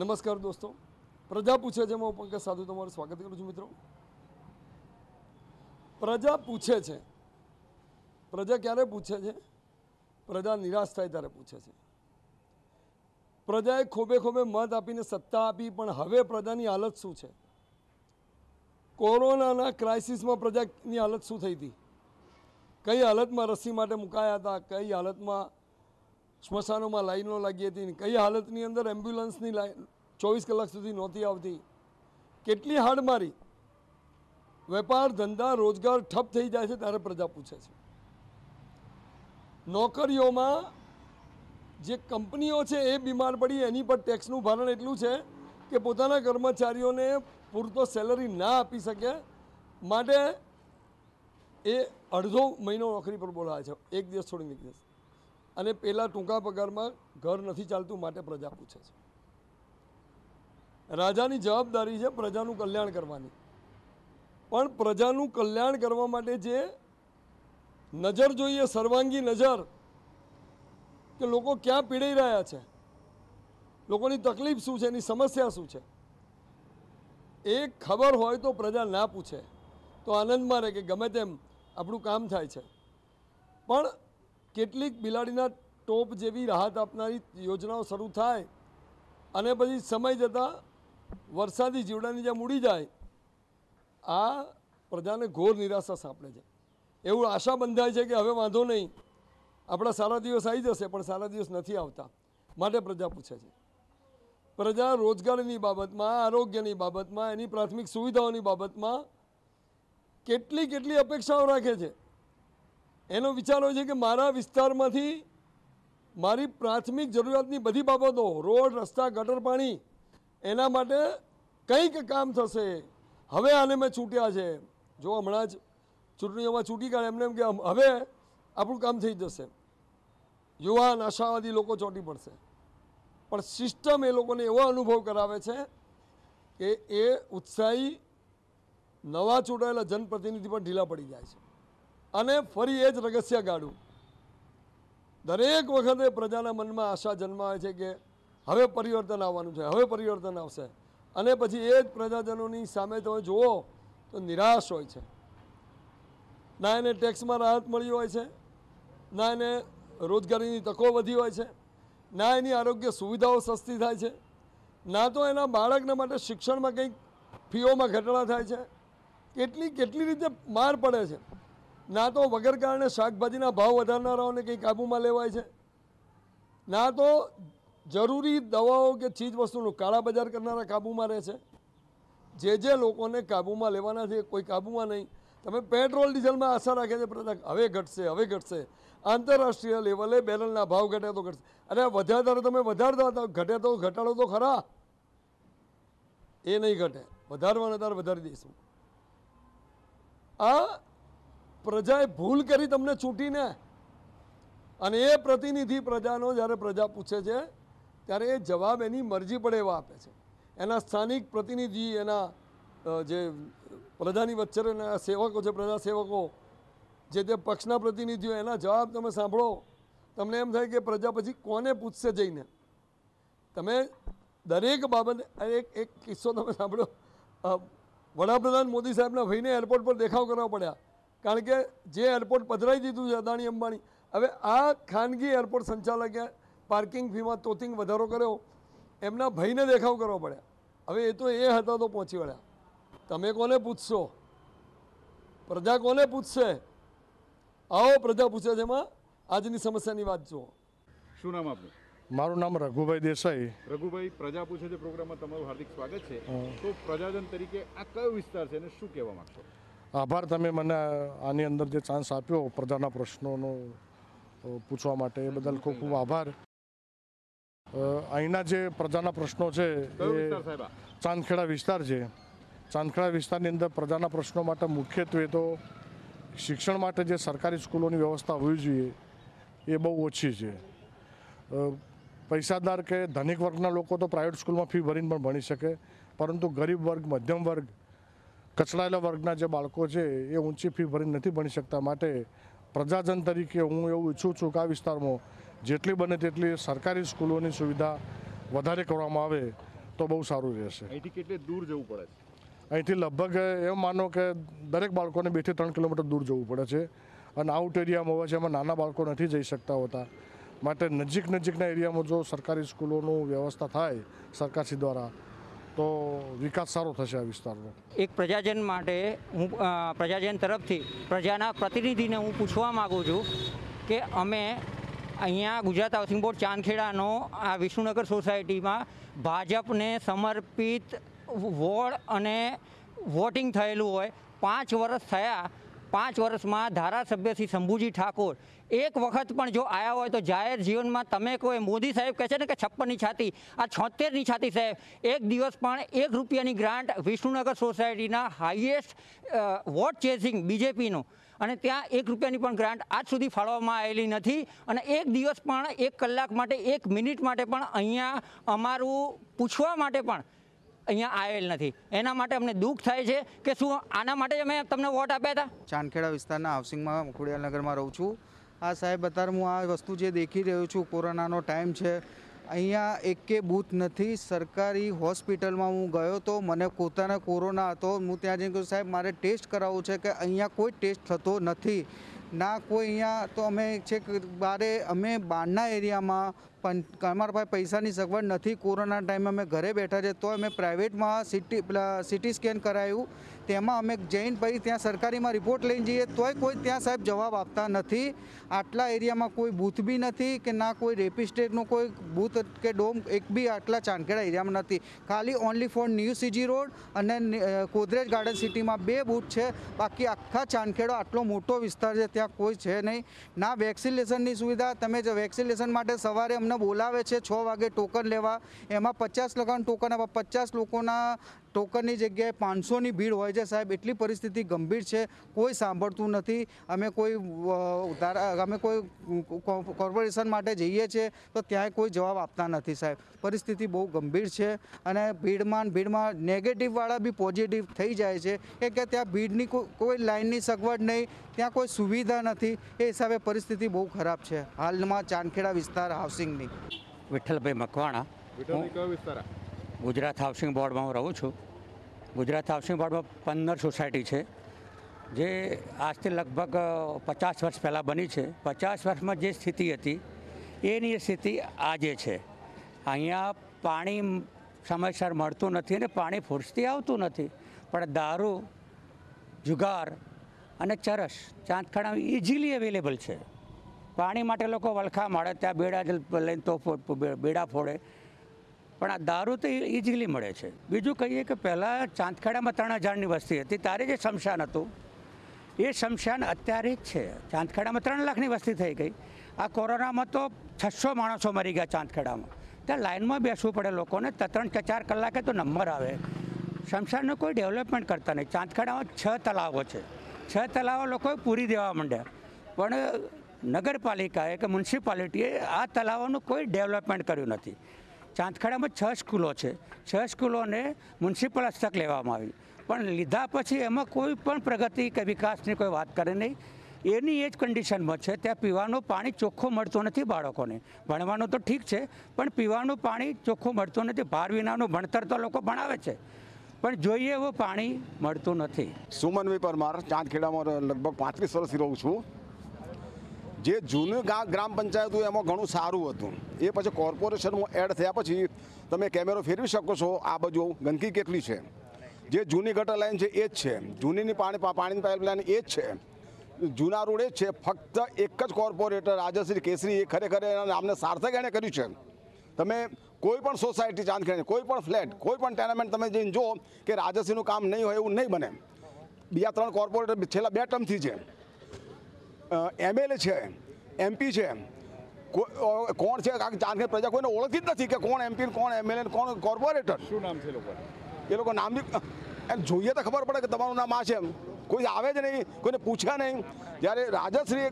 નમસ્કાર દોસ્તો પ્રજા પૂછે છે હું પંકજ સાધુ તમારું સ્વાગત કરું છું મિત્રો પ્રજા પૂછે છે પ્રજા ક્યારે પૂછે છે પ્રજા નિરાશ થાય ત્યારે પૂછે છે પ્રજાએ ખોબે ખોબે મત આપીને સત્તા આપી પણ હવે પ્રજાની હાલત શું છે કોરોનાના ક્રાઇસિસમાં પ્રજાની હાલત શું થઈ હતી કઈ હાલતમાં રસી માટે મુકાયા હતા કઈ હાલતમાં સ્મશાનોમાં લાઈનો લાગી હતી કઈ હાલતની અંદર એમ્બ્યુલન્સની લાઈન ચોવીસ કલાક સુધી નહોતી આવતી કેટલી હાડમારી વેપાર ધંધા રોજગાર ઠપ થઈ જાય છે ત્યારે પ્રજા પૂછે છે નોકરીઓમાં જે કંપનીઓ છે એ બીમાર પડી એની પર ટેક્સનું ભારણ એટલું છે કે પોતાના કર્મચારીઓને પૂરતો સેલરી ના આપી શકે માટે એ અડધો મહિનો નોકરી પર બોલાવે છે એક દિવસ છોડીને એક દિવસ અને પેલા ટૂંકા પગારમાં ઘર નથી ચાલતું માટે પ્રજા પૂછે છે રાજાની જવાબદારી છે પ્રજાનું કલ્યાણ કરવાની પણ પ્રજાનું કલ્યાણ કરવા માટે જે નજર જોઈએ સર્વાંગી નજર કે લોકો ક્યાં પીડાઈ રહ્યા છે લોકોની તકલીફ શું છે એની સમસ્યા શું છે એ ખબર હોય તો પ્રજા ના પૂછે તો આનંદમાં રહે કે ગમે તેમ આપણું કામ થાય છે પણ કેટલીક બિલાડીના ટોપ જેવી રાહત આપનારી યોજનાઓ શરૂ થાય અને પછી સમય જતાં વરસાદી જીવડાની જ્યાં મૂડી જાય આ પ્રજાને ઘોર નિરાશા સાંપડે છે એવું આશા બંધાય છે કે હવે વાંધો નહીં આપણા સારા દિવસ આવી જશે પણ સારા દિવસ નથી આવતા માટે પ્રજા પૂછે છે પ્રજા રોજગારીની બાબતમાં આરોગ્યની બાબતમાં એની પ્રાથમિક સુવિધાઓની બાબતમાં કેટલી કેટલી અપેક્ષાઓ રાખે છે એનો વિચારો છે કે મારા વિસ્તારમાંથી મારી પ્રાથમિક જરૂરિયાતની બધી બાબતો રોડ રસ્તા ગટર પાણી એના માટે કંઈક કામ થશે હવે આને મેં છૂટ્યા છે જો હમણાં જ ચૂંટણીઓમાં છૂટી કાઢે એમને એમ કે હવે આપણું કામ થઈ જશે યુવાન આશાવાદી લોકો ચોંટી પડશે પણ સિસ્ટમ એ લોકોને એવો અનુભવ કરાવે છે કે એ ઉત્સાહી નવા ચૂંટાયેલા જનપ્રતિનિધિ પણ ઢીલા પડી જાય છે અને ફરી એ જ રગસ્યા ગાળું દરેક વખતે પ્રજાના મનમાં આશા જન્માવે છે કે હવે પરિવર્તન આવવાનું છે હવે પરિવર્તન આવશે અને પછી એ જ પ્રજાજનોની સામે તમે જુઓ તો નિરાશ હોય છે ના એને ટેક્સમાં રાહત મળી હોય છે ના એને રોજગારીની તકો વધી હોય છે ના એની આરોગ્ય સુવિધાઓ સસ્તી થાય છે ના તો એના બાળકના માટે શિક્ષણમાં કંઈક ફીઓમાં ઘટાડા થાય છે કેટલી કેટલી રીતે માર પડે છે ના તો વગર કારણે શાકભાજીના ભાવ વધારનારાઓને કંઈ કાબૂમાં લેવાય છે ના તો જરૂરી દવાઓ કે ચીજ વસ્તુનું કાળા બજાર કરનારા કાબૂમાં રહે છે જે જે લોકોને કાબૂમાં લેવાના છે કોઈ કાબૂમાં નહીં તમે પેટ્રોલ ડીઝલમાં આશા રાખે છે પ્રતાપ હવે ઘટશે હવે ઘટશે આંતરરાષ્ટ્રીય લેવલે બેરલના ભાવ ઘટે તો ઘટશે અરે વધારે તમે વધારતા હતા ઘટે તો ઘટાડો તો ખરા એ નહીં ઘટે વધારવાના તારે વધારી દઈશું આ પ્રજાએ ભૂલ કરી તમને છૂટીને અને એ પ્રતિનિધિ પ્રજાનો જ્યારે પ્રજા પૂછે છે ત્યારે એ જવાબ એની મરજી પડે એવા આપે છે એના સ્થાનિક પ્રતિનિધિ એના જે પ્રજાની વચ્ચે એના સેવકો છે પ્રજા સેવકો જે તે પક્ષના પ્રતિનિધિઓ એના જવાબ તમે સાંભળો તમને એમ થાય કે પ્રજા પછી કોને પૂછશે જઈને તમે દરેક બાબતે એક એક કિસ્સો તમે સાંભળો વડાપ્રધાન મોદી સાહેબના ભાઈને એરપોર્ટ પર દેખાવ કરવા પડ્યા કારણ કે જે એરપોર્ટ પધરાઈ દીધું છે અદાણી અંબાણી હવે આ ખાનગી એરપોર્ટ સંચાલકે પાર્કિંગ ફીમાં તોતિંગ વધારો કર્યો એમના ભયને દેખાવ કરવો પડ્યા હવે એ તો એ હતા તો પહોંચી વળ્યા તમે કોને પૂછશો પ્રજા કોને પૂછશે આવો પ્રજા પૂછે છે એમાં આજની સમસ્યાની વાત જુઓ શું નામ આપનું મારું નામ રઘુભાઈ દેસાઈ રઘુભાઈ પ્રજા પૂછે છે પ્રોગ્રામમાં તમારું હાર્દિક સ્વાગત છે તો પ્રજાજન તરીકે આ કયો વિસ્તાર છે અને શું કહેવા માગશો આભાર તમે મને આની અંદર જે ચાન્સ આપ્યો પ્રજાના પ્રશ્નોનો પૂછવા માટે એ બદલ ખૂબ ખૂબ આભાર અહીંના જે પ્રજાના પ્રશ્નો છે એ ચાંદખેડા વિસ્તાર છે ચાંદખેડા વિસ્તારની અંદર પ્રજાના પ્રશ્નો માટે મુખ્યત્વે તો શિક્ષણ માટે જે સરકારી સ્કૂલોની વ્યવસ્થા હોવી જોઈએ એ બહુ ઓછી છે પૈસાદાર કે ધનિક વર્ગના લોકો તો પ્રાઇવેટ સ્કૂલમાં ફી ભરીને પણ ભણી શકે પરંતુ ગરીબ વર્ગ મધ્યમ વર્ગ કચડાયેલા વર્ગના જે બાળકો છે એ ઊંચી ફી ભરી નથી ભણી શકતા માટે પ્રજાજન તરીકે હું એવું ઈચ્છું છું કે આ વિસ્તારમાં જેટલી બને તેટલી સરકારી સ્કૂલોની સુવિધા વધારે કરવામાં આવે તો બહુ સારું રહેશે અહીંથી કેટલે દૂર જવું પડે છે અહીંથી લગભગ એમ માનો કે દરેક બાળકોને બેથી ત્રણ કિલોમીટર દૂર જવું પડે છે અને આઉટ એરિયામાં હોય છે એમાં નાના બાળકો નથી જઈ શકતા હોતા માટે નજીક નજીકના એરિયામાં જો સરકારી સ્કૂલોનું વ્યવસ્થા થાય સરકારશ્રી દ્વારા તો વિકાસ સારો થશે આ વિસ્તારનો એક પ્રજાજન માટે હું પ્રજાજન તરફથી પ્રજાના પ્રતિનિધિને હું પૂછવા માગું છું કે અમે અહીંયા ગુજરાત હાઉસિંગ બોર્ડ ચાંદખેડાનો આ વિષ્ણુનગર સોસાયટીમાં ભાજપને સમર્પિત વોર્ડ અને વોટિંગ થયેલું હોય પાંચ વર્ષ થયા પાંચ વર્ષમાં ધારાસભ્ય શ્રી શંભુજી ઠાકોર એક વખત પણ જો આવ્યા હોય તો જાહેર જીવનમાં તમે કોઈ મોદી સાહેબ કહે છે ને કે છપ્પનની છાતી આ છોતેરની છાતી સાહેબ એક દિવસ પણ એક રૂપિયાની ગ્રાન્ટ વિષ્ણુનગર સોસાયટીના હાઈએસ્ટ વોટ ચેસિંગ બીજેપીનું અને ત્યાં એક રૂપિયાની પણ ગ્રાન્ટ આજ સુધી ફાળવવામાં આવેલી નથી અને એક દિવસ પણ એક કલાક માટે એક મિનિટ માટે પણ અહીંયા અમારું પૂછવા માટે પણ અહીંયા આવેલ નથી એના માટે અમને દુઃખ થાય છે કે શું આના માટે અમે તમને વોટ આપ્યા હતા ચાંદખેડા વિસ્તારના હાઉસિંગમાં ખોડિયાલનગરમાં રહું છું આ સાહેબ અત્યારે હું આ વસ્તુ જે દેખી રહ્યો છું કોરોનાનો ટાઈમ છે અહીંયા એકે બૂથ નથી સરકારી હોસ્પિટલમાં હું ગયો તો મને પોતાને કોરોના હતો હું ત્યાં જઈને કહ્યું સાહેબ મારે ટેસ્ટ કરાવવું છે કે અહીંયા કોઈ ટેસ્ટ થતો નથી ના કોઈ અહીંયા તો અમે છે બારે અમે બહારના એરિયામાં પણ અમારા પાસે પૈસાની સગવડ નથી કોરોના ટાઈમે અમે ઘરે બેઠા છે તો અમે પ્રાઇવેટમાં સિટી સિટી સ્કેન કરાયું તેમાં અમે જૈન ભાઈ ત્યાં સરકારીમાં રિપોર્ટ લઈને જઈએ તોય કોઈ ત્યાં સાહેબ જવાબ આપતા નથી આટલા એરિયામાં કોઈ બૂથ બી નથી કે ના કોઈ રેપિસ્ટેટનો કોઈ બૂથ કે ડોમ એક બી આટલા ચાંદખેડા એરિયામાં નથી ખાલી only for new CG road અને કોદરેજ ગાર્ડન સિટીમાં બે બૂથ છે બાકી આખા ચાંદખેડો આટલો મોટો વિસ્તાર છે ત્યાં કોઈ છે નહીં ના વેક્સિનેશનની સુવિધા તમે જે વેક્સિનેશન માટે સવારે અમને બોલાવે છે છ વાગે ટોકન લેવા એમાં પચાસ લોકોનું ટોકન આપવા પચાસ લોકોના ટોકનની જગ્યાએ પાંચસોની ભીડ હોય છે સાહેબ એટલી પરિસ્થિતિ ગંભીર છે કોઈ સાંભળતું નથી અમે કોઈ અમે કોઈ કોર્પોરેશન માટે જઈએ છીએ તો ત્યાં કોઈ જવાબ આપતા નથી સાહેબ પરિસ્થિતિ બહુ ગંભીર છે અને ભીડમાં ભીડમાં નેગેટિવવાળા બી પોઝિટિવ થઈ જાય છે કે કે ત્યાં ભીડની કોઈ લાઇનની સગવડ નહીં ત્યાં કોઈ સુવિધા નથી એ હિસાબે પરિસ્થિતિ બહુ ખરાબ છે હાલમાં ચાંદખેડા વિસ્તાર હાઉસિંગની વિઠ્ઠલભાઈ મકવાણા વિઠ્ઠલભાઈ કયો વિસ્તાર ગુજરાત હાઉસિંગ બોર્ડમાં હું રહું છું ગુજરાત હાઉસિંગ બોર્ડમાં પંદર સોસાયટી છે જે આજથી લગભગ પચાસ વર્ષ પહેલાં બની છે પચાસ વર્ષમાં જે સ્થિતિ હતી એની સ્થિતિ આજે છે અહીંયા પાણી સમયસર મળતું નથી અને પાણી ફૂરસથી આવતું નથી પણ દારૂ જુગાર અને ચરસ ચાંદખાડા ઇઝીલી અવેલેબલ છે પાણી માટે લોકો વલખા મળે ત્યાં બેડા લઈને તો બેડા ફોડે પણ આ દારૂ તો ઇઝીલી મળે છે બીજું કહીએ કે પહેલાં ચાંદખેડામાં ત્રણ હજારની વસ્તી હતી તારે જે શમશાન હતું એ શમશાન અત્યારે જ છે ચાંદખેડામાં ત્રણ લાખની વસ્તી થઈ ગઈ આ કોરોનામાં તો છસો માણસો મરી ગયા ચાંદખેડામાં ત્યાં લાઇનમાં બેસવું પડે લોકોને ત્રણ ચાર કલાકે તો નંબર આવે શમશાનનું કોઈ ડેવલપમેન્ટ કરતા નહીં ચાંદખેડામાં છ તલાવો છે છ તલાવો લોકોએ પૂરી દેવા માંડ્યા પણ નગરપાલિકાએ કે મ્યુનિસિપાલિટીએ આ તલાવોનું કોઈ ડેવલપમેન્ટ કર્યું નથી ચાંદખેડામાં છ સ્કૂલો છે છ સ્કૂલોને મ્યુનિસિપલ હસ્તક લેવામાં આવી પણ લીધા પછી એમાં કોઈ પણ પ્રગતિ કે વિકાસની કોઈ વાત કરે નહીં એની એ જ કન્ડિશનમાં છે ત્યાં પીવાનું પાણી ચોખ્ખું મળતું નથી બાળકોને ભણવાનું તો ઠીક છે પણ પીવાનું પાણી ચોખ્ખું મળતું નથી ભાર વિનાનું ભણતર તો લોકો ભણાવે છે પણ જોઈએ એવું પાણી મળતું નથી સુમનભાઈ પરમાર ચાંદખેડામાં લગભગ પાંત્રીસ વર્ષથી રહું છું જે જૂનું ગ્રામ પંચાયત હતું એમાં ઘણું સારું હતું એ પછી કોર્પોરેશનમાં એડ થયા પછી તમે કેમેરો ફેરવી શકો છો આ બાજુ ગંદકી કેટલી છે જે જૂની ગટર લાઇન છે એ જ છે જૂનીની પાણી પાણીની પાઇપ લાઇન એ જ છે જૂના રોડ એ જ છે ફક્ત એક જ કોર્પોરેટર રાજશ્રી કેસરી એ ખરેખર એના નામને સાર્થક એણે કર્યું છે તમે કોઈ પણ સોસાયટી ચાંદ કરીને કોઈ પણ ફ્લેટ કોઈ પણ ટેનામેન્ટ તમે જઈને જો કે રાજશ્રીનું કામ નહીં હોય એવું નહીં બને બીજા ત્રણ કોર્પોરેટર છેલ્લા બે ટર્મથી છે એમએલએ છે એમપી છે કોણ છે કારણ કે પ્રજા કોઈને ઓળખતી જ નથી કે કોણ એમપી કોણ એમએલએ કોણ કોર્પોરેટર શું નામ છે એ લોકો નામની એમ જોઈએ તો ખબર પડે કે તમારું નામ આ છે એમ કોઈ આવે જ નહીં કોઈને પૂછ્યા નહીં જ્યારે રાજશ્રી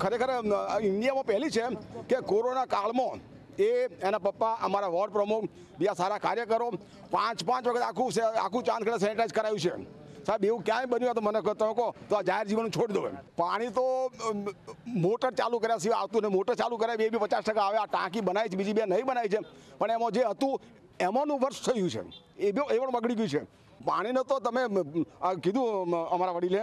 ખરેખર ઇન્ડિયામાં પહેલી છે કે કોરોના કાળમાં એ એના પપ્પા અમારા વોર્ડ પ્રમુખ બીજા સારા કાર્યકરો પાંચ પાંચ વખત આખું આખું ચાંદખેડા સેનિટાઈઝ કરાયું છે સાહેબ એવું ક્યાંય બન્યું તો મને તમે કહો તો આ જાહેર જીવન છોડી દો એમ પાણી તો મોટર ચાલુ કર્યા સિવાય આવતું ને મોટર ચાલુ કરાવી એ બી પચાસ ટકા આવે આ ટાંકી બનાવી છે બીજી બે નહીં બનાવી છે પણ એમાં જે હતું એમાંનું વર્ષ થયું છે એ બી એ પણ બગડી ગયું છે પાણીને તો તમે કીધું અમારા વડીલે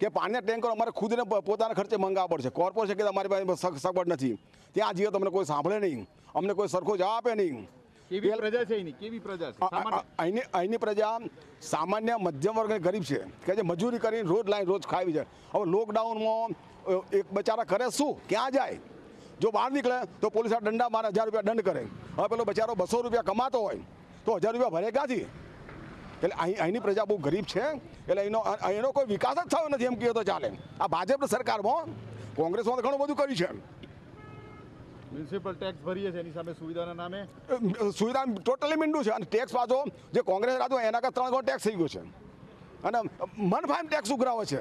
કે પાણીના ટેન્કર અમારે ખુદને પોતાના ખર્ચે મંગાવવા પડશે કોર્પોરેશન કે અમારી પાસે સગવડ નથી ત્યાં જઈએ તો અમને કોઈ સાંભળે નહીં અમને કોઈ સરખો જવાબ આપે નહીં કેવી પ્રજા છે પ્રજા છે અહીંની પ્રજા સામાન્ય મધ્યમ વર્ગની ગરીબ છે કે જે મજૂરી કરીને રોજ લાઈન રોજ ખાવી છે હવે લોકડાઉનમાં એક બચારા કરે શું ક્યાં જાય જો બહાર નીકળે તો પોલીસ દંડા મારે હજાર રૂપિયા દંડ કરે હવે પેલો બચારો બસો રૂપિયા કમાતો હોય તો હજાર રૂપિયા ભરે ક્યાંથી એટલે અહીં અહીંની પ્રજા બહુ ગરીબ છે એટલે અહીંનો અહીંનો કોઈ વિકાસ જ થયો નથી એમ કહ્યું તો ચાલે આ ભાજપ સરકારમાં કોંગ્રેસમાં તો ઘણું બધું કર્યું છે મ્યુનિસિપલ ટેક્સ ભરીએ છીએ એની સામે સુવિધાના નામે સુવિધા ટોટલી મીંડું છે અને ટેક્સ પાછો જે કોંગ્રેસ રાખ્યો એના કરતાં ત્રણ ગણો ટેક્સ થઈ ગયો છે અને મનફાઈમ ટેક્સ ઉઘરાવો છે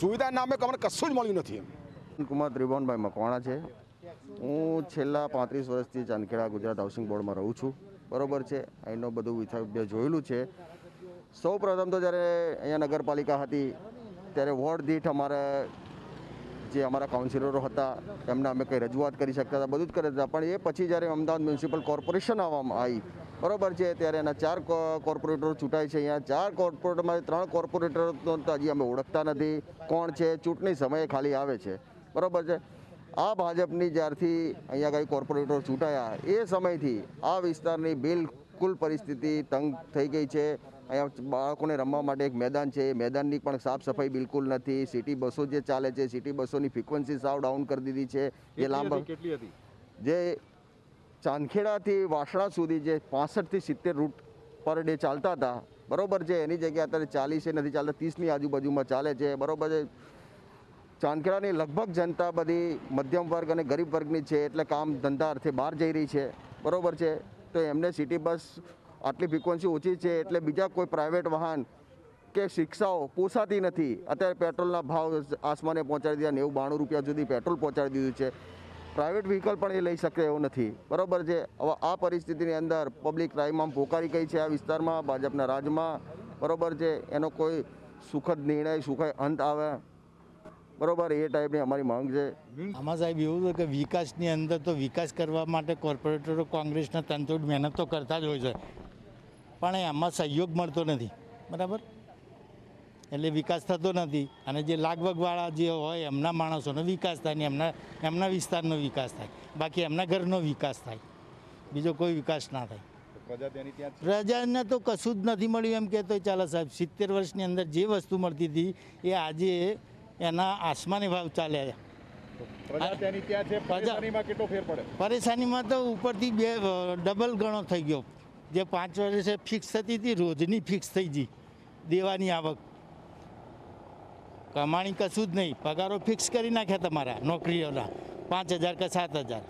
સુવિધા નામે અમને કશું જ મળ્યું નથી કુમાર ત્રિભુવનભાઈ મકવાણા છે હું છેલ્લા પાંત્રીસ વર્ષથી ચાંદખેડા ગુજરાત હાઉસિંગ બોર્ડમાં રહું છું બરોબર છે અહીંનો બધું વિથાભ્ય જોયેલું છે સૌ પ્રથમ તો જ્યારે અહીંયા નગરપાલિકા હતી ત્યારે વોર્ડ દીઠ અમારે જે અમારા કાઉન્સિલરો હતા એમને અમે કંઈ રજૂઆત કરી શકતા હતા બધું જ કરતા હતા પણ એ પછી જ્યારે અમદાવાદ મ્યુનિસિપલ કોર્પોરેશન આવવામાં આવી બરોબર છે ત્યારે એના ચાર કોર્પોરેટરો ચૂંટાય છે અહીંયા ચાર કોર્પોરેટરમાંથી ત્રણ કોર્પોરેટરો તો હજી અમે ઓળખતા નથી કોણ છે ચૂંટણી સમયે ખાલી આવે છે બરોબર છે આ ભાજપની જ્યારથી અહીંયા કંઈ કોર્પોરેટરો ચૂંટાયા એ સમયથી આ વિસ્તારની બિલકુલ પરિસ્થિતિ તંગ થઈ ગઈ છે અહીંયા બાળકોને રમવા માટે એક મેદાન છે એ મેદાનની પણ સાફ સફાઈ બિલકુલ નથી સિટી બસો જે ચાલે છે સિટી બસોની ફ્રિકવન્સી સાવ ડાઉન કરી દીધી છે જે લાંબા કેટલી હતી જે ચાંદખેડાથી વાસણા સુધી જે પાસઠથી સિત્તેર રૂટ પર ડે ચાલતા હતા બરોબર છે એની જગ્યાએ અત્યારે ચાલીસે નથી ચાલતા ત્રીસની આજુબાજુમાં ચાલે છે બરોબર છે ચાંદખેડાની લગભગ જનતા બધી મધ્યમ વર્ગ અને ગરીબ વર્ગની છે એટલે કામ ધંધા અર્થે બહાર જઈ રહી છે બરોબર છે તો એમને સિટી બસ આટલી ફ્રિકવન્સી ઓછી છે એટલે બીજા કોઈ પ્રાઇવેટ વાહન કે શિક્ષાઓ પોસાતી નથી અત્યારે પેટ્રોલના ભાવ આસમાને પહોંચાડી દીધા નેવું બાણું રૂપિયા સુધી પેટ્રોલ પહોંચાડી દીધું છે પ્રાઇવેટ વ્હીકલ પણ એ લઈ શકે એવું નથી બરાબર છે હવે આ પરિસ્થિતિની અંદર પબ્લિક ક્રાઇમમાં પોકારી ગઈ છે આ વિસ્તારમાં ભાજપના રાજમાં બરાબર છે એનો કોઈ સુખદ નિર્ણય સુખદ અંત આવે બરાબર એ ટાઈપની અમારી માંગ છે આમાં સાહેબ એવું છે કે વિકાસની અંદર તો વિકાસ કરવા માટે કોર્પોરેટરો કોંગ્રેસના તંતુડ મહેનત તો કરતા જ હોય છે પણ એમાં સહયોગ મળતો નથી બરાબર એટલે વિકાસ થતો નથી અને જે લાગવગવાળા જે હોય એમના માણસોનો વિકાસ થાય ને એમના એમના વિસ્તારનો વિકાસ થાય બાકી એમના ઘરનો વિકાસ થાય બીજો કોઈ વિકાસ ના થાય પ્રજાને તો કશું જ નથી મળ્યું એમ કહેતો ચાલો સાહેબ સિત્તેર વર્ષની અંદર જે વસ્તુ મળતી હતી એ આજે એના આસમાની ભાવ ચાલ્યા પરેશાનીમાં તો ઉપરથી બે ડબલ ગણો થઈ ગયો જે પાંચ વર્ષે ફિક્સ થતી હતી રોજની ફિક્સ થઈ ગઈ દેવાની આવક કમાણી કશું જ નહીં પગારો ફિક્સ કરી નાખ્યા તમારા નોકરીઓના પાંચ હજાર કે સાત હજાર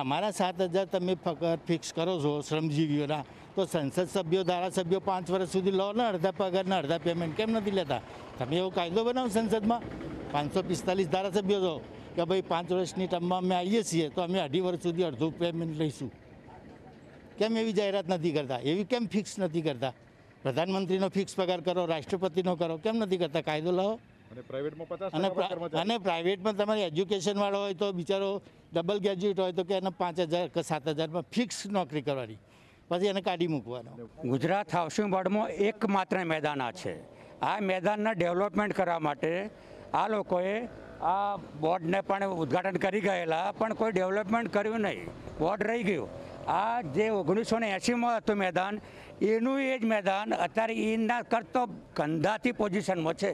અમારા સાત હજાર તમે પગાર ફિક્સ કરો છો શ્રમજીવીઓના તો સંસદ સભ્યો ધારાસભ્યો પાંચ વર્ષ સુધી લો ને અડધા પગારના અડધા પેમેન્ટ કેમ નથી લેતા તમે એવો કાયદો બનાવો સંસદમાં પાંચસો પિસ્તાલીસ ધારાસભ્યો છો કે ભાઈ પાંચ વર્ષની ટર્મમાં અમે આવીએ છીએ તો અમે અઢી વર્ષ સુધી અડધું પેમેન્ટ લઈશું કેમ એવી જાહેરાત નથી કરતા એવી કેમ ફિક્સ નથી કરતા પ્રધાનમંત્રીનો ફિક્સ પગાર કરો રાષ્ટ્રપતિનો કરો કેમ નથી કરતા કાયદો લાવો અને પ્રાઇવેટમાં અને પ્રાઇવેટમાં તમારે એજ્યુકેશનવાળો હોય તો બિચારો ડબલ ગ્રેજ્યુએટ હોય તો કે એને પાંચ હજાર કે સાત હજારમાં ફિક્સ નોકરી કરવાની પછી એને કાઢી મૂકવાનો ગુજરાત હાઉસિંગ બોર્ડમાં એકમાત્ર મેદાન આ છે આ મેદાનના ડેવલપમેન્ટ કરવા માટે આ લોકોએ આ બોર્ડને પણ ઉદ્ઘાટન કરી ગયેલા પણ કોઈ ડેવલપમેન્ટ કર્યું નહીં બોર્ડ રહી ગયું આ જે ઓગણીસો ને એંસીમાં હતું મેદાન એનું એ જ મેદાન અત્યારે એના કરતો ગંદાથી પોઝિશનમાં છે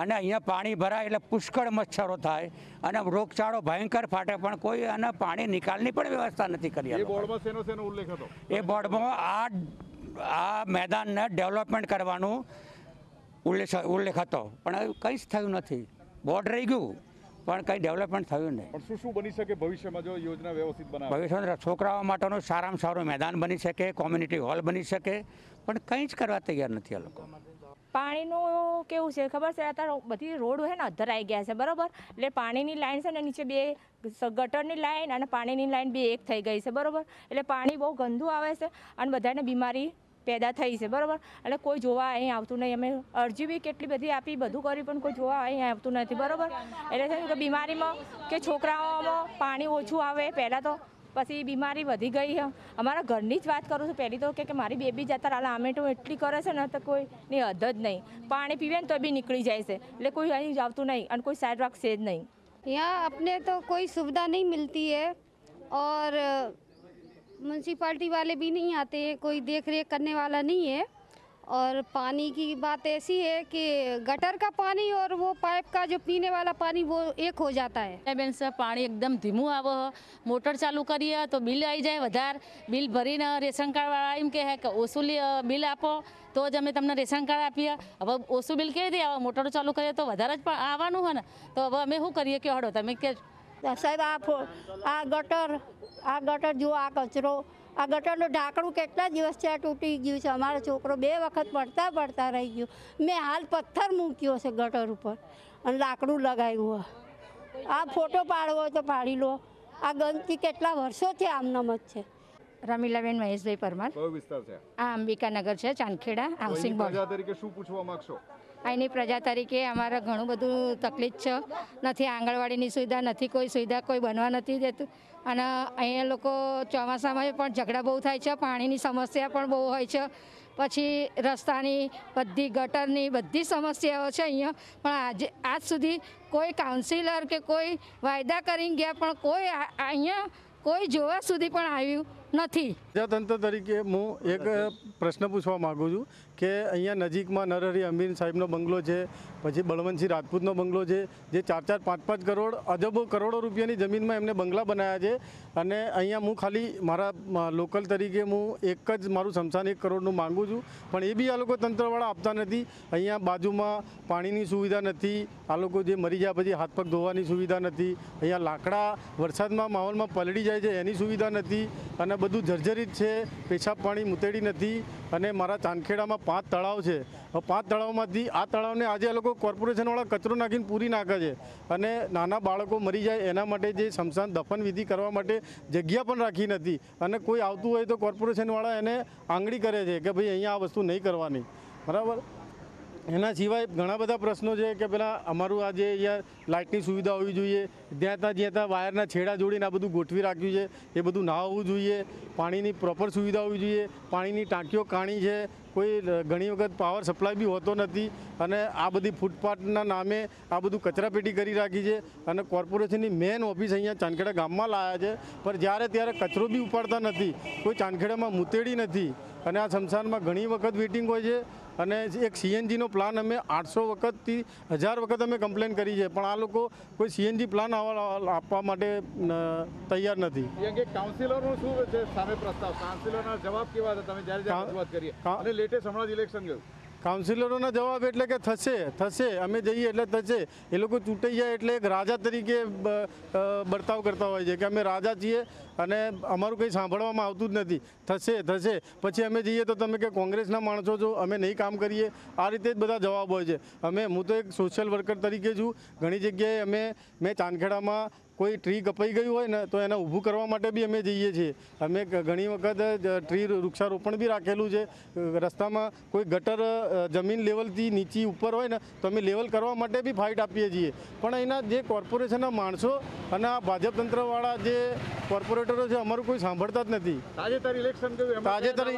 અને અહીંયા પાણી ભરાય એટલે પુષ્કળ મચ્છરો થાય અને રોગચાળો ભયંકર ફાટે પણ કોઈ અને પાણી નિકાલની પણ વ્યવસ્થા નથી કરી એ બોર્ડમાં આ આ મેદાનને ડેવલપમેન્ટ કરવાનું ઉલ્લેખ ઉલ્લેખ હતો પણ કંઈ જ થયું નથી બોર્ડ રહી ગયું પણ કંઈ ડેવલપમેન્ટ થયું નહીં શું શું બની શકે ભવિષ્યમાં જો યોજના વ્યવસ્થિત બનાવે ભવિષ્યમાં છોકરાઓ માટેનું સારામાં સારું મેદાન બની શકે કોમ્યુનિટી હોલ બની શકે પણ કંઈ જ કરવા તૈયાર નથી આ લોકો પાણીનું કેવું છે ખબર છે અત્યારે બધી રોડ હોય ને અધરાઈ ગયા છે બરાબર એટલે પાણીની લાઈન છે ને નીચે બે ગટરની લાઈન અને પાણીની લાઈન બે એક થઈ ગઈ છે બરાબર એટલે પાણી બહુ ગંદુ આવે છે અને બધાને બીમારી પેદા થઈ છે બરાબર એટલે કોઈ જોવા અહીં આવતું નહીં અમે અરજી બી કેટલી બધી આપી બધું કર્યું પણ કોઈ જોવા અહીં આવતું નથી બરાબર એટલે થયું કે બીમારીમાં કે છોકરાઓમાં પાણી ઓછું આવે પહેલાં તો પછી બીમારી વધી ગઈ અમારા ઘરની જ વાત કરું છું પહેલી તો કે મારી બેબી જતા હાલ આમેટો એટલી કરે છે ને તો કોઈની હદ જ નહીં પાણી પીવે ને તો બી નીકળી જાય છે એટલે કોઈ અહીં આવતું નહીં અને કોઈ સાઈડ રાખશે જ નહીં यहाँ આપને તો કોઈ સુવિધા નહીં मिलती है और म्यूनसिपाली वाले भी नहीं आते हैं कोई देख रेख करने वाला नहीं है और पानी की बात ऐसी है कि गटर का पानी और वो पाइप का जो पीने वाला पानी वो एक हो जाता है बहन सर पानी एकदम धीमू आव मोटर चालू करिए तो बिल आई जाए वार बिल भरी ने रेशन कार्ड वाला एम कह कि ओसू बिल आपो तो ज अमे तमने रेशन कार्ड आप हम ओसू बिल कह दिए मोटर चालू तो तो करिए तो वारे आवा तो हम अमे शू करिए हड़ो तमें कह साहब आप आ गटर આ ગટર જુઓ આ કચરો આ ગટરનું ઢાંકણું કેટલા દિવસ છે તૂટી ગયું છે અમારો છોકરો બે વખત પડતા પડતા રહી ગયો મેં હાલ પથ્થર મૂક્યો છે ગટર ઉપર અને લાકડું લગાવ્યું આ ફોટો પાડવો હોય તો પાડી લો આ ગંદકી કેટલા વર્ષોથી આમનામ જ છે રમીલાબેન મહેશભાઈ પરમાર આ અંબિકાનગર છે ચાંદખેડા હાઉસિંગ બોર્ડ તરીકે શું પૂછવા માંગશો અહીંની પ્રજા તરીકે અમારે ઘણું બધું તકલીફ છે નથી આંગણવાડીની સુવિધા નથી કોઈ સુવિધા કોઈ બનવા નથી દેતું અને અહીંયા લોકો ચોમાસામાં પણ ઝઘડા બહુ થાય છે પાણીની સમસ્યા પણ બહુ હોય છે પછી રસ્તાની બધી ગટરની બધી સમસ્યાઓ છે અહીંયા પણ આજે આજ સુધી કોઈ કાઉન્સિલર કે કોઈ વાયદા કરીને ગયા પણ કોઈ અહીંયા કોઈ જોવા સુધી પણ આવ્યું નથી પ્રજાતંત્ર તરીકે હું એક પ્રશ્ન પૂછવા માગું છું કે અહીંયા નજીકમાં નરહરી અમીર સાહેબનો બંગલો છે પછી બળવંતસિંહ રાજપૂતનો બંગલો છે જે ચાર ચાર પાંચ પાંચ કરોડ અજબો કરોડો રૂપિયાની જમીનમાં એમને બંગલા બનાવ્યા છે અને અહીંયા હું ખાલી મારા લોકલ તરીકે હું એક જ મારું શમશાન એક કરોડનું માગું છું પણ એ બી આ લોકો તંત્રવાળા આપતા નથી અહીંયા બાજુમાં પાણીની સુવિધા નથી આ લોકો જે મરી જાય પછી હાથ પગ ધોવાની સુવિધા નથી અહીંયા લાકડા વરસાદમાં માહોલમાં પલળી જાય છે એની સુવિધા નથી અને બધું જર્જરિત છે પેશાબ પાણી મુતેડી નથી અને મારા ચાંદખેડામાં પાંચ તળાવ છે પાંચ તળાવમાંથી આ તળાવને આજે આ લોકો કોર્પોરેશનવાળા કચરો નાખીને પૂરી નાખે છે અને નાના બાળકો મરી જાય એના માટે જે શમશાન દફન વિધિ કરવા માટે જગ્યા પણ રાખી નથી અને કોઈ આવતું હોય તો કોર્પોરેશનવાળા એને આંગળી કરે છે કે ભાઈ અહીંયા આ વસ્તુ નહીં કરવાની બરાબર એના સિવાય ઘણા બધા પ્રશ્નો છે કે પેલા અમારું આજે અહીંયા લાઇટની સુવિધા હોવી જોઈએ જ્યાં ત્યાં જ્યાં ત્યાં વાયરના છેડા જોડીને આ બધું ગોઠવી રાખ્યું છે એ બધું ના હોવું જોઈએ પાણીની પ્રોપર સુવિધા હોવી જોઈએ પાણીની ટાંકીઓ કાણી છે કોઈ ઘણી વખત પાવર સપ્લાય બી હોતો નથી અને આ બધી ફૂટપાથના નામે આ બધું કચરાપેટી કરી રાખી છે અને કોર્પોરેશનની મેન ઓફિસ અહીંયા ચાંદખેડા ગામમાં લાયા છે પણ જ્યારે ત્યારે કચરો બી ઉપાડતા નથી કોઈ ચાંદખેડામાં મૂતેડી નથી અને આ શમશાનમાં ઘણી વખત વેટિંગ હોય છે અને એક સીએનજીનો પ્લાન અમે આઠસો વખતથી હજાર વખત અમે કમ્પ્લેન કરી છે પણ આ લોકો કોઈ સીએનજી પ્લાન આપવા માટે તૈયાર નથી કાઉન્સિલરનું શું છે સામે પ્રસ્તાવ કાઉન્સિલરના જવાબ કેવા હતા તમે જ્યારે વાત કરીએ અને લેટેસ્ટ હમણાં જ ઇલેક્શન ગયું કાઉન્સિલરોના જવાબ એટલે કે થશે થશે અમે જઈએ એટલે થશે એ લોકો ચૂંટાઈ જાય એટલે એક રાજા તરીકે બર્તાવ કરતા હોય છે કે અમે રાજા છીએ અને અમારું કંઈ સાંભળવામાં આવતું જ નથી થશે થશે પછી અમે જઈએ તો તમે કે કોંગ્રેસના માણસો છો અમે નહીં કામ કરીએ આ રીતે જ બધા જવાબ હોય છે અમે હું તો એક સોશિયલ વર્કર તરીકે છું ઘણી જગ્યાએ અમે મેં ચાંદખેડામાં કોઈ ટ્રી કપાઈ ગયું હોય ને તો એને ઊભું કરવા માટે બી અમે જઈએ છીએ અમે ઘણી વખત ટ્રી વૃક્ષારોપણ બી રાખેલું છે રસ્તામાં કોઈ ગટર જમીન લેવલથી નીચી ઉપર હોય ને તો અમે લેવલ કરવા માટે બી ફાઇટ આપીએ છીએ પણ અહીંના જે કોર્પોરેશનના માણસો અને આ ભાજપ તંત્રવાળા જે કોર્પોરેટરો છે અમારું કોઈ સાંભળતા જ નથી તાજેતર ઇલેક્શન તાજેતર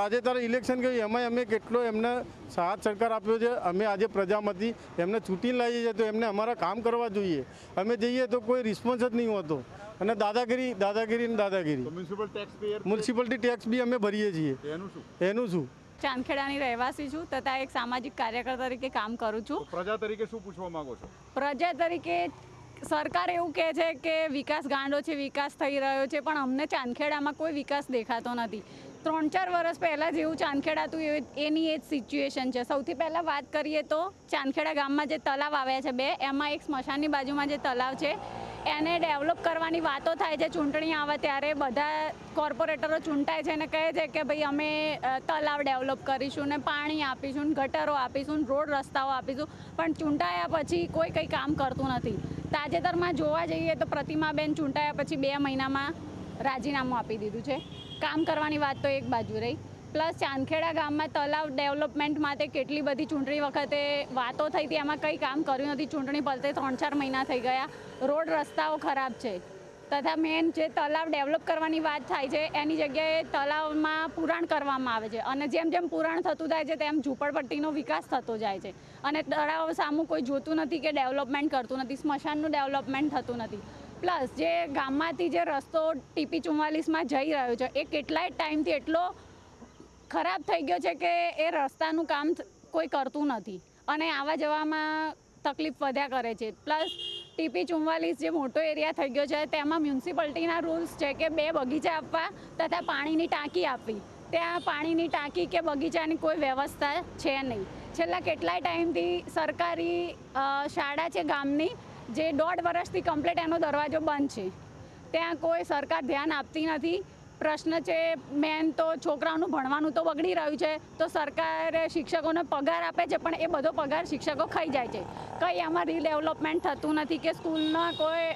તાજેતર ઇલેક્શન ગયું એમાં અમે કેટલો એમને સાથ સરકાર આપ્યો છે અમે આજે પ્રજામાંથી એમને છૂટી લાવીએ છીએ તો એમને અમારા કામ કરવા જોઈએ અમે જઈએ તો કોઈ રિસ્પોન્સ જ નહીં હોતો અને દાદાગીરી દાદાગીરી ને દાદાગીરી મ્યુનિસિપાલિટી ટેક્સ બી અમે ભરીએ છીએ એનું શું ચાંદખેડાની રહેવાસી છું તથા એક સામાજિક કાર્યકર તરીકે કામ કરું છું પ્રજા તરીકે શું પૂછવા માંગો છો પ્રજા તરીકે સરકાર એવું કહે છે કે વિકાસ ગાંડો છે વિકાસ થઈ રહ્યો છે પણ અમને ચાંદખેડામાં કોઈ વિકાસ દેખાતો નથી ત્રણ ચાર વર્ષ પહેલાં જેવું ચાંદખેડા હતું એની એ જ સિચ્યુએશન છે સૌથી પહેલાં વાત કરીએ તો ચાંદખેડા ગામમાં જે તલાવ આવ્યા છે બે એમાં એક સ્મશાનની બાજુમાં જે તલાવ છે એને ડેવલપ કરવાની વાતો થાય છે ચૂંટણી આવે ત્યારે બધા કોર્પોરેટરો ચૂંટાય છે અને કહે છે કે ભાઈ અમે તલાવ ડેવલપ કરીશું ને પાણી આપીશું ને ગટરો આપીશું રોડ રસ્તાઓ આપીશું પણ ચૂંટાયા પછી કોઈ કંઈ કામ કરતું નથી તાજેતરમાં જોવા જઈએ તો પ્રતિમાબેન ચૂંટાયા પછી બે મહિનામાં રાજીનામું આપી દીધું છે કામ કરવાની વાત તો એક બાજુ રહી પ્લસ ચાંદખેડા ગામમાં તલાવ ડેવલપમેન્ટ માટે કેટલી બધી ચૂંટણી વખતે વાતો થઈ હતી એમાં કંઈ કામ કર્યું નથી ચૂંટણી પલતે ત્રણ ચાર મહિના થઈ ગયા રોડ રસ્તાઓ ખરાબ છે તથા મેન જે તલાવ ડેવલપ કરવાની વાત થાય છે એની જગ્યાએ તલાવમાં પુરાણ કરવામાં આવે છે અને જેમ જેમ પુરાણ થતું થાય છે તેમ ઝૂંપડપટ્ટીનો વિકાસ થતો જાય છે અને તળાવ સામું કોઈ જોતું નથી કે ડેવલપમેન્ટ કરતું નથી સ્મશાનનું ડેવલપમેન્ટ થતું નથી પ્લસ જે ગામમાંથી જે રસ્તો ટીપી ચુમ્માલીસમાં જઈ રહ્યો છે એ કેટલાય ટાઈમથી એટલો ખરાબ થઈ ગયો છે કે એ રસ્તાનું કામ કોઈ કરતું નથી અને આવા જવામાં તકલીફ વધ્યા કરે છે પ્લસ ટીપી ચુમ્માલીસ જે મોટો એરિયા થઈ ગયો છે તેમાં મ્યુનિસિપાલિટીના રૂલ્સ છે કે બે બગીચા આપવા તથા પાણીની ટાંકી આપવી ત્યાં પાણીની ટાંકી કે બગીચાની કોઈ વ્યવસ્થા છે નહીં છેલ્લા કેટલાય ટાઈમથી સરકારી શાળા છે ગામની જે દોઢ વર્ષથી કમ્પ્લીટ એનો દરવાજો બંધ છે ત્યાં કોઈ સરકાર ધ્યાન આપતી નથી પ્રશ્ન છે મેન તો છોકરાઓનું ભણવાનું તો બગડી રહ્યું છે તો સરકારે શિક્ષકોને પગાર આપે છે પણ એ બધો પગાર શિક્ષકો ખાઈ જાય છે કંઈ આમાં રીડેવલપમેન્ટ થતું નથી કે સ્કૂલના કોઈ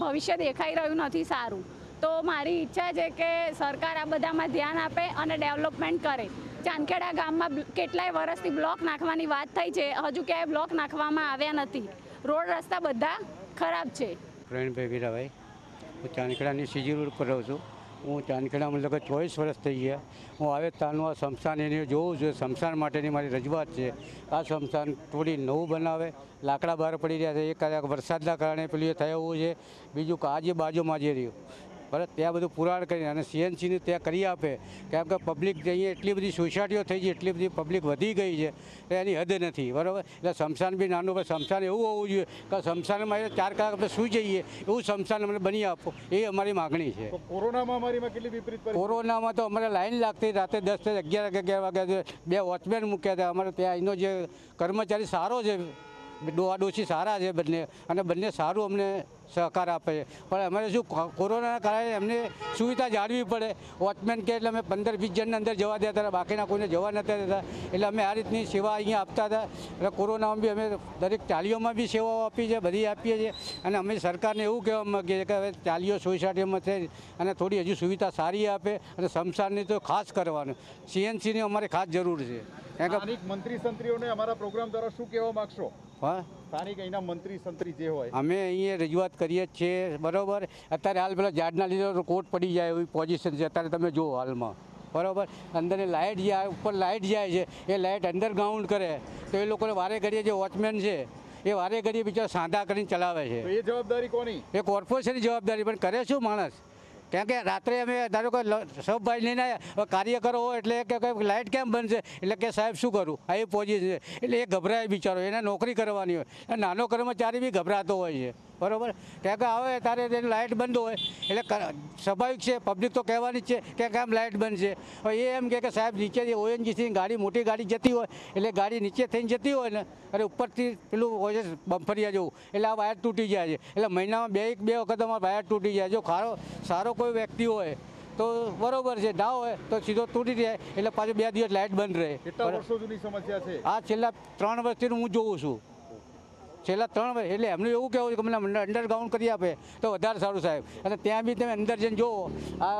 ભવિષ્ય દેખાઈ રહ્યું નથી સારું તો મારી ઈચ્છા છે કે સરકાર આ બધામાં ધ્યાન આપે અને ડેવલપમેન્ટ કરે ચાંદખેડા ગામમાં કેટલાય વર્ષથી બ્લોક નાખવાની વાત થઈ છે હજુ ક્યાંય બ્લોક નાખવામાં આવ્યા નથી રોડ રસ્તા બધા ખરાબ છે પ્રવીણભાઈ વીરાભાઈ હું ચાંદખેડાની સીજી રોડ પર રહું છું હું ચાંદખેડા મતલબ કે ચોવીસ વર્ષ થઈ ગયા હું આવે તાનું આ શમશાન એની જોઉં છું શમશાન માટેની મારી રજૂઆત છે આ શમશાન થોડી નવું બનાવે લાકડા બહાર પડી રહ્યા છે એ વરસાદના કારણે પેલું એ હોવું છે બીજું કે આજે બાજુમાં જે રહ્યું બરાબર ત્યાં બધું પુરાણ કરીને અને સીએનસીને ત્યાં કરી આપે કેમ કે પબ્લિક અહીંયા એટલી બધી સોસાયટીઓ થઈ ગઈ એટલી બધી પબ્લિક વધી ગઈ છે એની હદ નથી બરાબર એટલે શમશાન બી નાનું પણ શમશાન એવું હોવું જોઈએ કે શમશાનમાં ચાર કલાક આપણે સૂઈ જઈએ એવું શમશાન અમને બની આપો એ અમારી માગણી છે કોરોનામાં તો અમારે લાઈન લાગતી રાતે દસ અગિયાર અગિયાર વાગ્યા બે વોચમેન મૂક્યા હતા અમારે ત્યાં એનો જે કર્મચારી સારો છે ડોવા ડોશી સારા છે બંને અને બંને સારું અમને સહકાર આપે છે પણ અમારે શું કોરોનાના કારણે અમને સુવિધા જાળવી પડે વોચમેન કે એટલે અમે પંદર વીસ જણને અંદર જવા દેતા હતા બાકીના કોઈને જવા નહોતા દેતા એટલે અમે આ રીતની સેવા અહીંયા આપતા હતા એટલે કોરોનામાં બી અમે દરેક ચાલીઓમાં બી સેવાઓ આપી છે બધી આપીએ છીએ અને અમે સરકારને એવું કહેવા માગીએ છીએ કે હવે ચાલીઓ સોસાયટીમાં થઈ અને થોડી હજુ સુવિધા સારી આપે અને સમસારની તો ખાસ કરવાનું સીએનસીની અમારે ખાસ જરૂર છે કારણ કે મંત્રી સંત્રીઓને અમારા પ્રોગ્રામ દ્વારા શું કહેવા માગશો હા સ્થાનિક અહીંના મંત્રી સંત્રી જે હોય અમે અહીંયા રજૂઆત કરીએ છીએ બરાબર અત્યારે હાલ પેલા ઝાડના લીધે કોર્ટ પડી જાય એવી પોઝિશન છે અત્યારે તમે જુઓ હાલમાં બરાબર અંદરની લાઇટ જાય ઉપર લાઇટ જાય છે એ લાઇટ અંડરગ્રાઉન્ડ કરે તો એ લોકોને વારે ઘડીએ જે વોચમેન છે એ વારે ઘડીએ બિચારા સાંધા કરીને ચલાવે છે એ જવાબદારી કોની એ કોર્પોરેશનની જવાબદારી પણ કરે શું માણસ કેમ કે રાત્રે અમે ધારો કે સૌ ભાઈ લઈને કાર્યકરો હોય એટલે કે લાઇટ કેમ બનશે એટલે કે સાહેબ શું કરું આ એ પોઝિશન એટલે એ ગભરાય બિચારો એને નોકરી કરવાની હોય નાનો કર્મચારી બી ગભરાતો હોય છે બરાબર ટેકા આવે ત્યારે તેની લાઇટ બંધ હોય એટલે સ્વાભાવિક છે પબ્લિક તો કહેવાની જ છે કે કેમ લાઇટ બંધ છે હવે એ એમ કે કે સાહેબ નીચે ઓએનજીસીની ગાડી મોટી ગાડી જતી હોય એટલે ગાડી નીચે થઈને જતી હોય ને અરે ઉપરથી પેલું હોય છે બમ્ફરિયા જેવું એટલે આ વાયર તૂટી જાય છે એટલે મહિનામાં બે એક બે વખત અમારા વાયર તૂટી જાય જો ખારો સારો કોઈ વ્યક્તિ હોય તો બરોબર છે ના હોય તો સીધો તૂટી જાય એટલે પાછું બે દિવસ લાઇટ બંધ રહે આ છેલ્લા ત્રણ વર્ષથી હું જોઉં છું છેલ્લા ત્રણ વર્ષ એટલે એમનું એવું કહેવું છે કે મને અંડરગ્રાઉન્ડ કરી આપે તો વધારે સારું સાહેબ અને ત્યાં બી તમે અંદર જઈને જુઓ આ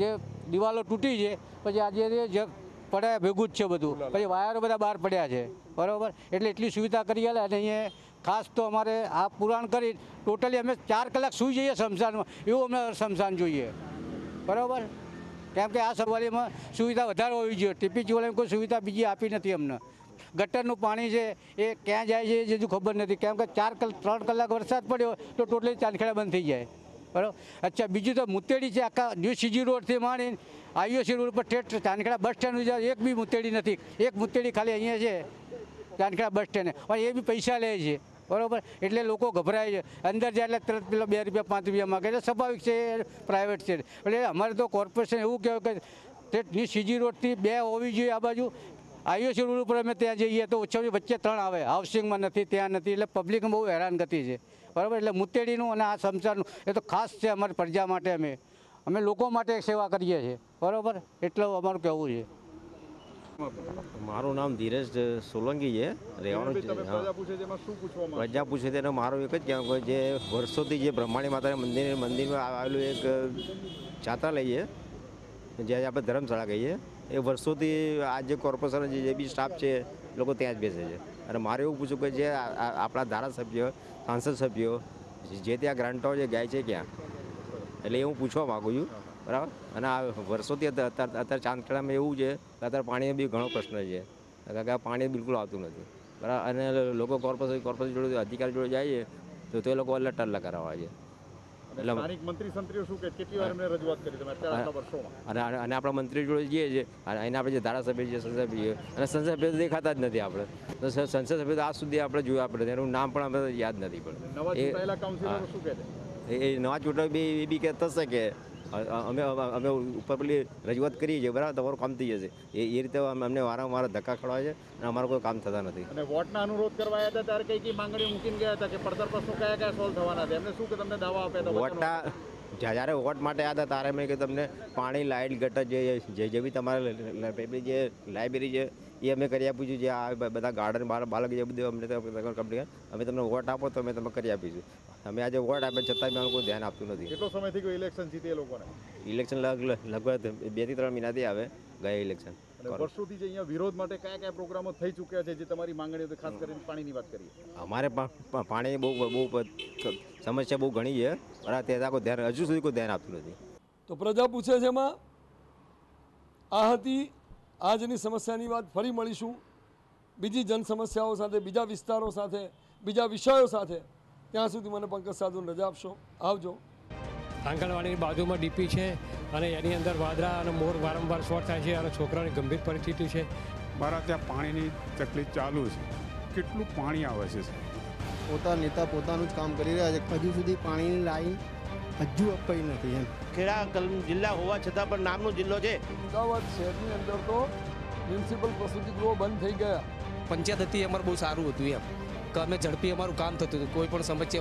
જે દિવાલો તૂટી છે પછી આજે જે પડે ભેગું જ છે બધું પછી વાયરો બધા બહાર પડ્યા છે બરાબર એટલે એટલી સુવિધા કરી આલે અને અહીંયા ખાસ તો અમારે આ પુરાણ કરી ટોટલી અમે ચાર કલાક સૂઈ જઈએ શમશાનમાં એવું અમને શમશાન જોઈએ બરાબર કેમ કે આ સવારીમાં સુવિધા વધારે હોવી જોઈએ ટીપી ચોલાની કોઈ સુવિધા બીજી આપી નથી અમને ગટરનું પાણી છે એ ક્યાં જાય છે એ હજુ ખબર નથી કેમ કે ચાર કલાક ત્રણ કલાક વરસાદ પડ્યો તો ટોટલી ચાંદખેડા બંધ થઈ જાય બરાબર અચ્છા બીજું તો મુતેડી છે આખા ન્યૂ સીજી રોડથી માંડીને આઈઓસી રોડ પર ઠેઠ ચાંદખેડા બસ સ્ટેન્ડ સુધી એક બી મુતેડી નથી એક મુતેડી ખાલી અહીંયા છે ચાંદખેડા બસ સ્ટેન્ડ પણ એ બી પૈસા લે છે બરાબર એટલે લોકો ગભરાય છે અંદર જાય એટલે તરત પેલા બે રૂપિયા પાંચ રૂપિયા માગે એટલે સ્વાભાવિક છે પ્રાઇવેટ છે એટલે અમારે તો કોર્પોરેશન એવું કહેવાય કે તે સીજી રોડથી બે હોવી જોઈએ આ બાજુ આઈઓસી રોડ ઉપર અમે ત્યાં જઈએ તો ઓછા વચ્ચે ત્રણ આવે હાઉસિંગમાં નથી ત્યાં નથી એટલે પબ્લિક બહુ હેરાન હેરાનગતિ છે બરાબર એટલે મુતેડીનું અને આ સમચારનું એ તો ખાસ છે અમારી પ્રજા માટે અમે અમે લોકો માટે સેવા કરીએ છીએ બરાબર એટલું અમારું કહેવું છે મારું નામ ધીરજ સોલંકી છે રહેવાનું પ્રજા પૂછે તેનો મારો એક જ કહેવાય જે વર્ષોથી જે બ્રહ્માણી માતાના મંદિર મંદિરમાં આવેલું એક જાતા લઈએ જ્યાં આપણે ધર્મશાળા કહીએ એ વર્ષોથી આ જે કોર્પોરેશન જે બી સ્ટાફ છે લોકો ત્યાં જ બેસે છે અને મારે એવું પૂછવું કે જે આપણા ધારાસભ્યો સાંસદ સભ્યો જે ત્યાં ગ્રાન્ટો જે ગાય છે ક્યાં એટલે એ હું પૂછવા માગું છું બરાબર અને આ વર્ષોથી અત્યારે અત્યારે ચાંદખેડામાં એવું છે કે અત્યારે પાણીનો બી ઘણો પ્રશ્ન છે કારણ કે પાણી બિલકુલ આવતું નથી બરાબર અને લોકો કોર્પોરેશન કોર્પોરેશન જોડે અધિકારી જોડે જાય છે તો તે લોકો અલર્ટ અલ્લા કરાવવા છે અને આપણા મંત્રી જોડે જઈએ છે અને એના આપણે જે ધારાસભ્ય છે સંસદસભ્ય અને સંસદસભ્ય દેખાતા જ નથી આપણે તો સંસદ સભ્ય તો આજ સુધી આપણે જોયા આપણે એનું નામ પણ આપણે યાદ નથી પડતું એ નવા ચૂંટાયેલા બી એ બી કહેતા છે કે અમે અમે ઉપર પેલી રજૂઆત કરીએ છીએ બરાબર તમારું કામ થઈ જશે એ એ રીતે અમને વારંવાર ધક્કા ખવડાવે છે અને અમારું કોઈ કામ થતા નથી અને વોટના અનુરોધ કરવા હતા ત્યારે કઈ કઈ માંગણી મૂકીને ગયા હતા કે પડતર પ્રશ્નો કયા કયા સોલ્વ થવાના હતા એમને શું કે તમને દાવા આપ્યા હતા વોટના જ્યારે વોટ માટે આવ્યા હતા ત્યારે મેં કે તમને પાણી લાઇટ ગટર જે જે જેવી તમારે પેલી જે લાઇબ્રેરી છે એ અમે કરી આપીશું જે આ બધા ગાર્ડન બાળક જે બધું અમને કંપની અમે તમને વોટ આપો તો અમે તમે કરી આપીશું અમે આજે વોટ આપ્યા છતાં મેં કોઈ ધ્યાન આપતું નથી કેટલો સમયથી કોઈ ઇલેક્શન જીતે લોકોને ઇલેક્શન લગભગ બે થી ત્રણ મહિનાથી આવે ગયા ઇલેક્શન વર્ષોથી જે અહીંયા વિરોધ માટે કયા કયા પ્રોગ્રામો થઈ ચૂક્યા છે જે તમારી માંગણી ખાસ કરીને પાણીની વાત કરીએ અમારે પાણી બહુ બહુ સમસ્યા બહુ ઘણી છે પણ ત્યાં કોઈ ધ્યાન હજુ સુધી કોઈ ધ્યાન આપતું નથી તો પ્રજા પૂછે છે એમાં આ હતી આજની સમસ્યાની વાત ફરી મળીશું બીજી જન સમસ્યાઓ સાથે બીજા વિસ્તારો સાથે બીજા વિષયો સાથે ત્યાં સુધી મને પંકજ સાધુ રજા આપશો આવજો આંગણવાડીની બાજુમાં ડીપી છે અને એની અંદર વાદરા અને મોર વારંવાર શોર્ટ થાય છે અને છોકરાની ગંભીર પરિસ્થિતિ છે મારા ત્યાં પાણીની તકલીફ ચાલુ છે કેટલું પાણી આવે છે પોતા નેતા પોતાનું જ કામ કરી રહ્યા છે હજુ સુધી પાણીની લાઈન હજુ અપાઈ નથી એમ ખેડા જિલ્લા હોવા છતાં પણ નામનો જિલ્લો છે અમદાવાદ શહેરની અંદર તો મ્યુનિસિપલ પ્રસૂતિ બંધ થઈ ગયા પંચાયત હતી અમારું બહુ સારું હતું એમ કે અમે ઝડપી અમારું કામ થતું હતું કોઈ પણ સમસ્યા